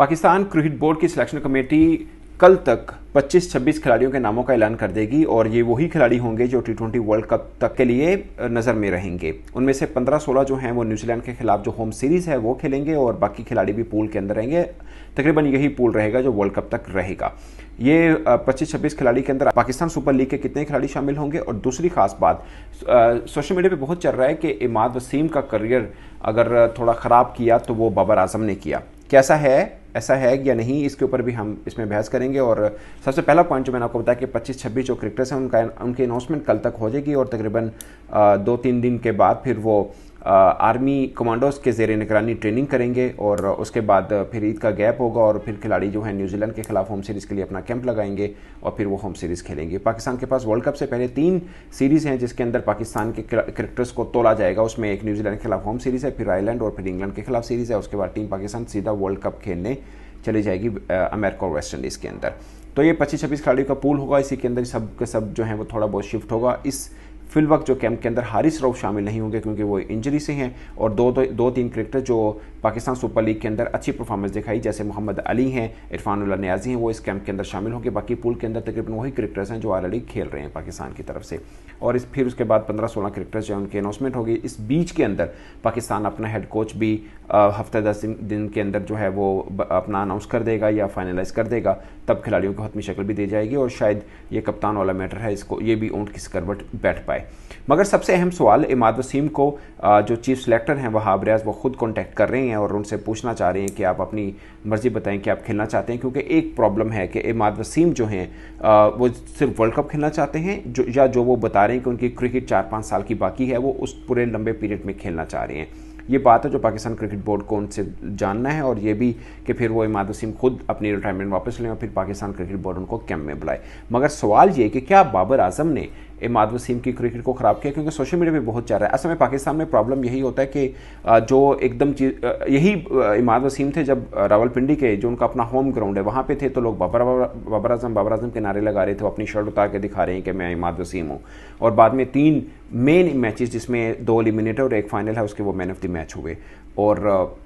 Pakistan cricket board की selection committee कल तक 25-26 खिलाड़ियों के नामों का ऐलान कर देगी और ये वही खिलाड़ी होंगे जो टी ट्वेंटी वर्ल्ड कप तक के लिए नज़र में रहेंगे उनमें से 15-16 जो हैं वो न्यूजीलैंड के खिलाफ जो होम सीरीज़ है वो खेलेंगे और बाकी खिलाड़ी भी पूल के अंदर रहेंगे तकरीबन यही पूल रहेगा जो वर्ल्ड कप तक रहेगा ये 25-26 खिलाड़ी के अंदर पाकिस्तान सुपर लीग के कितने खिलाड़ी शामिल होंगे और दूसरी खास बात सोशल मीडिया पर बहुत चल रहा है कि इमाद वसीम का करियर अगर थोड़ा ख़राब किया तो वो बाबर आजम ने किया कैसा है ऐसा है या नहीं इसके ऊपर भी हम इसमें बहस करेंगे और सबसे पहला पॉइंट जो मैंने आपको बताया कि पच्चीस छब्बीस जो क्रिकेटर्स हैं उनका उनकी अनाउंसमेंट कल तक हो जाएगी और तकरीबन दो तीन दिन के बाद फिर वो आर्मी कमांडोज के जेर निगरानी ट्रेनिंग करेंगे और उसके बाद फिर ईद का गैप होगा और फिर खिलाड़ी जो है न्यूजीलैंड के खिलाफ होम सीरीज़ के लिए अपना कैंप लगाएंगे और फिर वो होम सीरीज़ खेलेंगे पाकिस्तान के पास वर्ल्ड कप से पहले तीन सीरीज़ हैं जिसके अंदर पाकिस्तान के क्रिकेटर्स को तोला जाएगा उसमें एक न्यूजीलैंड के खिलाफ होम सीरीज़ है फिर आयरलैंड और फिर इंग्लैंड के खिलाफ सीरीज़ है उसके बाद टीम पाकिस्तान सीधा वर्ल्ड कप खेलने चली जाएगी अमेरिका और वेस्ट इंडीज़ के अंदर तो ये पच्चीस छब्बीस खिलाड़ियों का पूल होगा इसी के अंदर सब के सब जो है वो थोड़ा बहुत शिफ्ट होगा इस वक्त जो कैंप के अंदर हारिस राउफ शामिल नहीं होंगे क्योंकि वो इंजरी से हैं और दो दो, दो तीन क्रिकेटर जो पाकिस्तान सुपर लीग के अंदर अच्छी परफॉर्मेंस दिखाई जैसे मोहम्मद अली हैं इरफान उल्ला न्याजी हैं वो इस कैंप के अंदर शामिल होंगे बाकी पुल के अंदर तकरीबन वही क्रिकेटर्स हैं जो ऑलरेडी खेल रहे हैं पाकिस्तान की तरफ से और इस फिर उसके बाद पंद्रह सोलह क्रिकेटर्स जो है उनकी अनाउंसमेंट होगी इस बीच के अंदर पाकिस्तान अपना हेड कोच भी हफ्ते दस दिन के अंदर जो है वो अपना अनाउंस कर देगा या फाइनलाइज कर देगा तब खिलाड़ियों को हतमी शक्ल भी दी जाएगी और शायद ये कप्तान वाला मैटर है इसको ये भी ऊँट की स्करबट बैठ पाए जाए मगर सबसे अहम सवाल इमाद वसीम को जो चीफ सेलेक्टर हैं वह रियाज वो खुद कॉन्टैक्ट कर रहे हैं और उनसे पूछना चाह रहे हैं कि आप अपनी मर्ज़ी बताएं कि आप खेलना चाहते हैं क्योंकि एक प्रॉब्लम है कि इमाद वसीम जो हैं वो सिर्फ वर्ल्ड कप खेलना चाहते हैं जो या जो वो बता रहे हैं कि उनकी क्रिकेट चार पाँच साल की बाकी है वो उस पूरे लंबे पीरियड में खेलना चाह रहे हैं ये बात है जो पाकिस्तान क्रिकेट बोर्ड को उनसे जानना है और ये भी कि फिर वो इमाद वसीम खुद अपनी रिटायरमेंट वापस लें और फिर पाकिस्तान क्रिकेट बोर्ड उनको कैंप में बुलाए मगर सवाल ये कि क्या बाबर आजम ने इमाद वसीम की क्रिकेट को ख़राब किया क्योंकि सोशल मीडिया पर बहुत चल रहा है असल में पाकिस्तान में प्रॉब्लम यही होता है कि जो एकदम चीज यही इमाद वसीम थे जब रावलपिंडी के जो उनका अपना होम ग्राउंड है वहाँ पे थे तो लोग बाबर बाबर आजम बाबर आजम के नारे लगा रहे थे अपनी शर्ट उतार के दिखा रहे हैं कि मैं इमाद वसीम हूँ और बाद में तीन मेन मैचेस जिसमें दो एलिमिनेटर और एक फाइनल है उसके वो मैन ऑफ द मैच हुए और uh,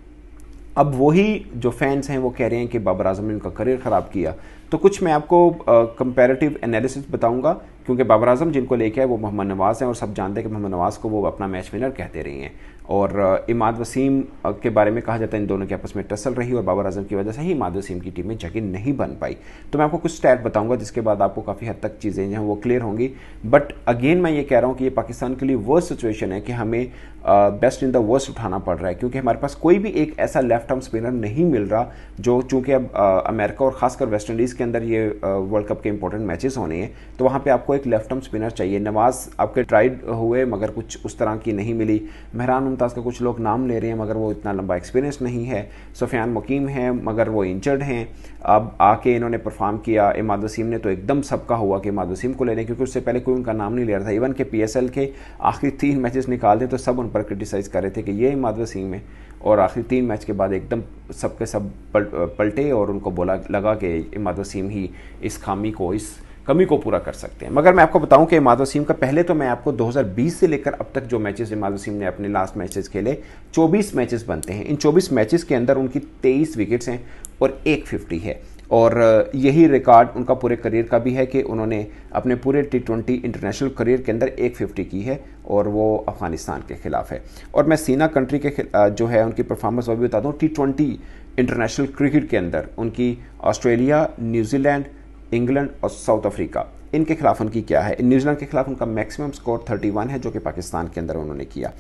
अब वही जो फैंस हैं वो कह रहे हैं कि बाबर आजम ने उनका करियर ख़राब किया तो कुछ मैं आपको कंपैरेटिव uh, एनालिसिस बताऊंगा क्योंकि बाबर आजम जिनको लेके आए वो मोहम्मद नवाज़ हैं और सब जानते हैं कि मोहम्मद नवाज़ को वो अपना मैच विनर कहते रही हैं और इमाद वसीम के बारे में कहा जाता है इन दोनों के आपस में टसल रही और बाबर आजम की वजह से ही इमाद वसीम की टीम में जगह नहीं बन पाई तो मैं आपको कुछ स्टैट बताऊंगा जिसके बाद आपको काफ़ी हद तक चीज़ें जो हैं वो क्लियर होंगी बट अगेन मैं ये कह रहा हूँ कि ये पाकिस्तान के लिए वर्स्ट सिचुएशन है कि हमें बेस्ट इन द वर्स्ट उठाना पड़ रहा है क्योंकि हमारे पास कोई भी एक ऐसा लेफ्ट आर्म स्पिनर नहीं मिल रहा जो चूँकि अब अमेरिका और ख़ासकर वेस्ट इंडीज़ के अंदर ये वर्ल्ड कप के इंपॉर्टेंट मैचेस होने हैं तो वहाँ पर आपको एक लेफ्ट आर्म स्पिनर चाहिए नवाज आपके ट्राइड हुए मगर कुछ उस तरह की नहीं मिली मेहरान मुमताज़ का कुछ लोग नाम ले रहे हैं मगर वो इतना लंबा एक्सपीरियंस नहीं है सफियान मुकीम है मगर वो इंजर्ड हैं अब आके इन्होंने परफॉर्म किया इमाद वसीम ने तो एकदम सबका हुआ कि इमाद वसीम को ले लें क्योंकि उससे पहले कोई उनका नाम नहीं ले रहा था इवन के पी के आखिरी तीन मैचेस दें तो सब उन पर क्रिटिसाइज़ कर रहे थे कि ये इमाद वसीम है और आखिरी तीन मैच के बाद एकदम सबके सब पलटे और उनको बोला लगा कि इमाद वसीम ही इस खामी को इस कमी को पूरा कर सकते हैं मगर मैं आपको बताऊं कि इमाद वसीम का पहले तो मैं आपको 2020 से लेकर अब तक जो मैचेस इमाद वसीम ने अपने लास्ट मैचेस खेले 24 मैचेस बनते हैं इन 24 मैचेस के अंदर उनकी 23 विकेट्स हैं और एक फिफ्टी है और यही रिकॉर्ड उनका पूरे करियर का भी है कि उन्होंने अपने पूरे टी ट्वेंटी इंटरनेशनल करियर के अंदर एक फिफ्टी की है और वो अफ़गानिस्तान के ख़िलाफ़ है और मैं सीना कंट्री के जो है उनकी परफॉर्मेंस वो भी बता दूँ टी ट्वेंटी इंटरनेशनल क्रिकेट के अंदर उनकी ऑस्ट्रेलिया न्यूजीलैंड इंग्लैंड और साउथ अफ्रीका इनके खिलाफ उनकी क्या है न्यूजीलैंड के खिलाफ उनका मैक्सिमम स्कोर 31 है जो कि पाकिस्तान के अंदर उन्होंने किया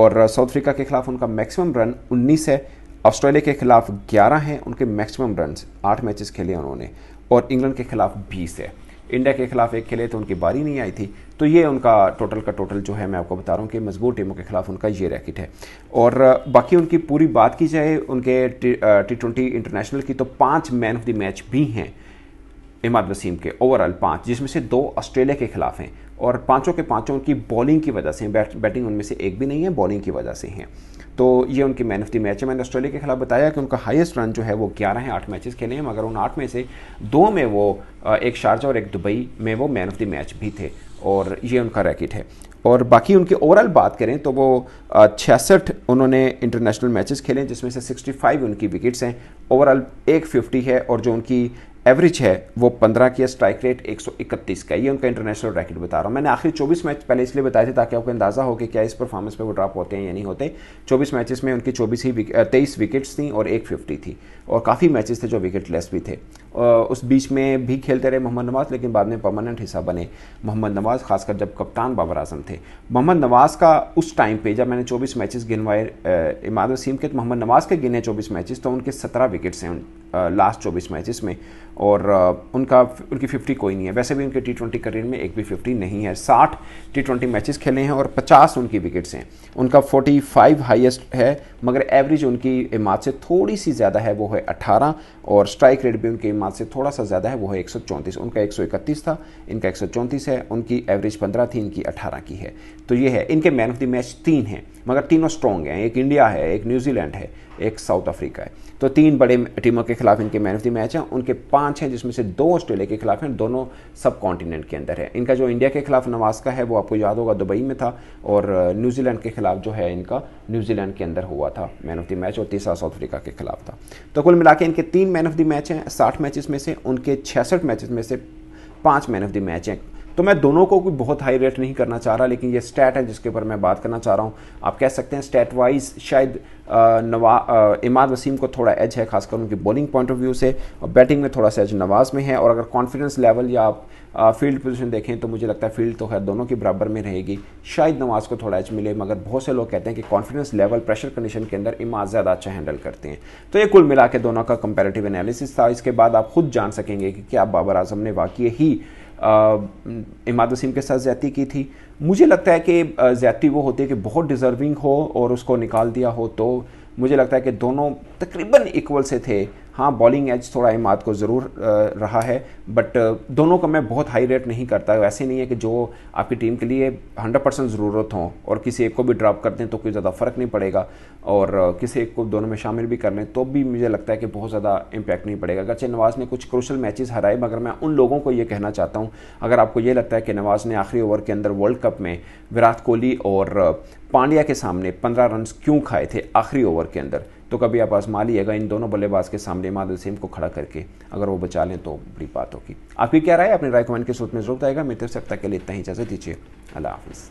और साउथ अफ्रीका के खिलाफ उनका मैक्सिमम रन 19 है ऑस्ट्रेलिया के खिलाफ 11 हैं उनके मैक्सिमम रन आठ मैचेस खेले उन्होंने और इंग्लैंड के खिलाफ बीस है इंडिया के खिलाफ एक खेले तो उनकी बारी नहीं आई थी तो ये उनका टोटल का टोटल जो है मैं आपको बता रहा हूँ कि मजबूत टीमों के खिलाफ उनका ये रैकेट है और बाकी उनकी पूरी बात की जाए उनके टी ट्वेंटी इंटरनेशनल की तो पाँच मैन ऑफ द मैच भी हैं इमाद वसीम के ओवरऑल पाँच जिसमें से दो ऑस्ट्रेलिया के खिलाफ हैं और पाँचों के पाँचों उनकी बॉलिंग की वजह से बैट बैटिंग उनमें से एक भी नहीं है बॉलिंग की वजह से हैं तो ये उनके मैन ऑफ द मैच है मैंने ऑस्ट्रेलिया के खिलाफ बताया कि उनका हाईएस्ट रन जो है वो ग्यारह है आठ मैचेस खेले हैं मगर उन आठ में से दो में वो एक शारजा और एक दुबई में वो मैन ऑफ द मैच भी थे और ये उनका रैकेट है और बाकी उनके ओवरऑल बात करें तो वो छियासठ उन्होंने इंटरनेशनल मैचेस खेले जिसमें से 65 उनकी विकेट्स हैं ओवरऑल एक फिफ्टी है और जो उनकी एवरेज है वो 15 की स्ट्राइक रेट 131 का ये उनका इंटरनेशनल रैकेट बता रहा हूँ मैंने आखिरी 24 मैच पहले इसलिए बताए थे ताकि आपको अंदाज़ा हो कि क्या इस परफॉर्मेंस पे वो ड्रॉप होते हैं या नहीं होते 24 मैचेस में उनकी 24 ही तेईस विकेट्स थी और एक फिफ्टी थी और काफ़ी मैचेस थे जो विकेट लेस भी थे उस बीच में भी खेलते रहे मोहम्मद नवाज़ लेकिन बाद में परमानेंट हिस्सा बने मोहम्मद नवाज़ खासकर जब कप्तान बाबर आजम थे मोहम्मद नवाज़ का उस टाइम पर जब मैंने चौबीस मैचेस गिनवाए इमाद वसीम के तो मोहम्मद नवाज़ के गिने चौबीस मैचेस तो उनके सत्रह विकेट्स हैं लास्ट चौबीस मैचेस में और उनका उनकी फिफ्टी कोई नहीं है वैसे भी उनके टी ट्वेंटी करियर में एक भी फिफ्टी नहीं है साठ टी ट्वेंटी मैचेस खेले हैं और पचास उनकी विकेट्स हैं उनका फोर्टी फाइव हाइस्ट है मगर एवरेज उनकी इमाद से थोड़ी सी ज़्यादा है वो है अट्ठारह और स्ट्राइक रेट भी उनकी इमाद से थोड़ा सा ज़्यादा है वो है एक सौ चौंतीस उनका एक सौ इकतीस था इनका एक सौ चौंतीस है उनकी एवरेज पंद्रह थी इनकी अठारह की है तो ये है इनके मैन ऑफ द मैच तीन हैं मगर तीनों स्ट्रॉन्ग हैं एक इंडिया है एक न्यूजीलैंड है एक साउथ अफ्रीका है तो तीन बड़े टीमों के खिलाफ इनके मैन ऑफ द मैच हैं उनके पांच हैं जिसमें से दो ऑस्ट्रेलिया के खिलाफ हैं दोनों सब कॉन्टिनेंट के अंदर है इनका जो इंडिया के खिलाफ नवाज का है वो आपको याद होगा दुबई में था और न्यूजीलैंड के खिलाफ जो है इनका न्यूजीलैंड के अंदर हुआ था मैन ऑफ द मैच और तीसरा साउथ अफ्रीका के खिलाफ था तो कुल मिला इनके तीन मैन ऑफ द मैच हैं साठ मैचेस में से उनके छियासठ मैचेस में से पाँच मैन ऑफ द मैच हैं तो मैं दोनों को कोई बहुत हाई रेट नहीं करना चाह रहा लेकिन ये स्टैट है जिसके ऊपर मैं बात करना चाह रहा हूँ आप कह सकते हैं स्टैट वाइज शायद नवा इमाद वसीम को थोड़ा एज है खासकर उनकी बॉलिंग पॉइंट ऑफ व्यू से और बैटिंग में थोड़ा सा एज नवाज में है और अगर कॉन्फिडेंस लेवल या आप फील्ड पोजिशन देखें तो मुझे लगता है फील्ड तो खैर दोनों के बराबर में रहेगी शायद नवाज को थोड़ा एज मिले मगर बहुत से लोग कहते हैं कि कॉन्फिडेंस लेवल प्रेशर कंडीशन के अंदर इमाद ज़्यादा अच्छा हैंडल करते हैं तो ये कुल मिला के दोनों का कंपेरेटिव एनालिसिस था इसके बाद आप खुद जान सकेंगे कि क्या बाबर आजम ने वाकई ही इमाद वसीम के साथ ज्यादती की थी मुझे लगता है कि ज्यादती वो होती है कि बहुत डिज़र्विंग हो और उसको निकाल दिया हो तो मुझे लगता है कि दोनों तकरीबन इक्वल से थे हाँ बॉलिंग एज थोड़ा इमाद को ज़रूर रहा है बट दोनों को मैं बहुत हाई रेट नहीं करता वैसे नहीं है कि जो आपकी टीम के लिए हंड्रेड परसेंट ज़रूरत हो और किसी एक को भी ड्रॉप कर दें तो कोई ज़्यादा फ़र्क नहीं पड़ेगा और किसी एक को दोनों में शामिल भी कर लें तो भी मुझे लगता है कि बहुत ज़्यादा इम्पैक्ट नहीं पड़ेगा अगरचे नवाज़ ने कुछ क्रूशल मैचेस हराए मगर मैं उन लोगों को ये कहना चाहता हूँ अगर आपको ये लगता है कि नवाज़ ने आखिरी ओवर के अंदर वर्ल्ड कप में विराट कोहली और पांड्या के सामने पंद्रह रन क्यों खाए थे आखिरी ओवर के अंदर तो कभी आप आजमा लीजिएगा इन दोनों बल्लेबाज के सामने इमाद वसीम को खड़ा करके अगर वो बचा लें तो बड़ी बात होगी आपकी क्या राय अपने राय कमेंट के सूत्र में जरूरत आएगा मित्र तरफ से के लिए इतना ही इजाज़त दीजिए अल्लाह हाफिज़